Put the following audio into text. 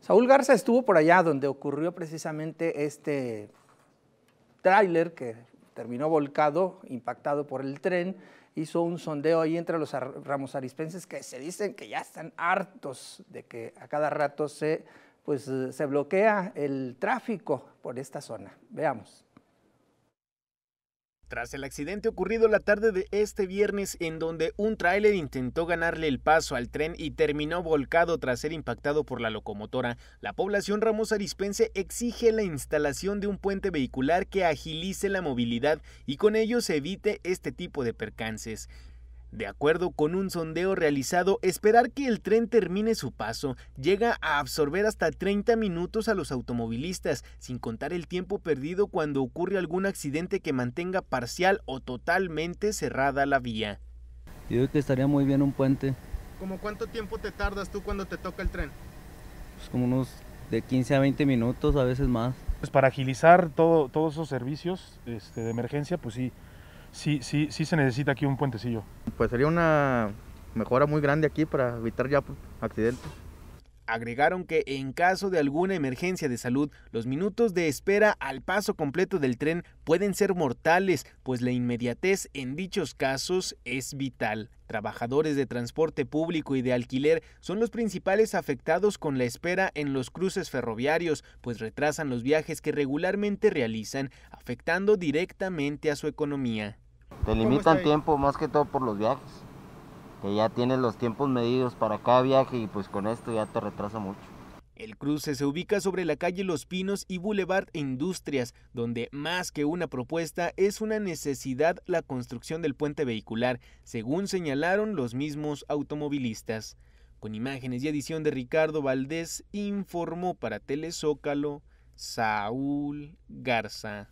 Saúl Garza estuvo por allá donde ocurrió precisamente este tráiler que terminó volcado, impactado por el tren, hizo un sondeo ahí entre los ramos arispenses que se dicen que ya están hartos de que a cada rato se, pues, se bloquea el tráfico por esta zona. Veamos. Tras el accidente ocurrido la tarde de este viernes en donde un tráiler intentó ganarle el paso al tren y terminó volcado tras ser impactado por la locomotora, la población Ramos Arispense exige la instalación de un puente vehicular que agilice la movilidad y con ello se evite este tipo de percances. De acuerdo con un sondeo realizado, esperar que el tren termine su paso llega a absorber hasta 30 minutos a los automovilistas, sin contar el tiempo perdido cuando ocurre algún accidente que mantenga parcial o totalmente cerrada la vía. Yo creo que estaría muy bien un puente. ¿Cómo cuánto tiempo te tardas tú cuando te toca el tren? Pues como unos de 15 a 20 minutos, a veces más. Pues para agilizar todo, todos esos servicios este, de emergencia, pues sí, sí, sí, sí se necesita aquí un puentecillo. Pues sería una mejora muy grande aquí para evitar ya accidentes. Agregaron que en caso de alguna emergencia de salud, los minutos de espera al paso completo del tren pueden ser mortales, pues la inmediatez en dichos casos es vital. Trabajadores de transporte público y de alquiler son los principales afectados con la espera en los cruces ferroviarios, pues retrasan los viajes que regularmente realizan, afectando directamente a su economía. Te limitan tiempo más que todo por los viajes que pues ya tienes los tiempos medidos para cada viaje y pues con esto ya te retrasa mucho. El cruce se ubica sobre la calle Los Pinos y Boulevard Industrias, donde más que una propuesta es una necesidad la construcción del puente vehicular, según señalaron los mismos automovilistas. Con imágenes y edición de Ricardo Valdés, informó para Telezócalo Saúl Garza.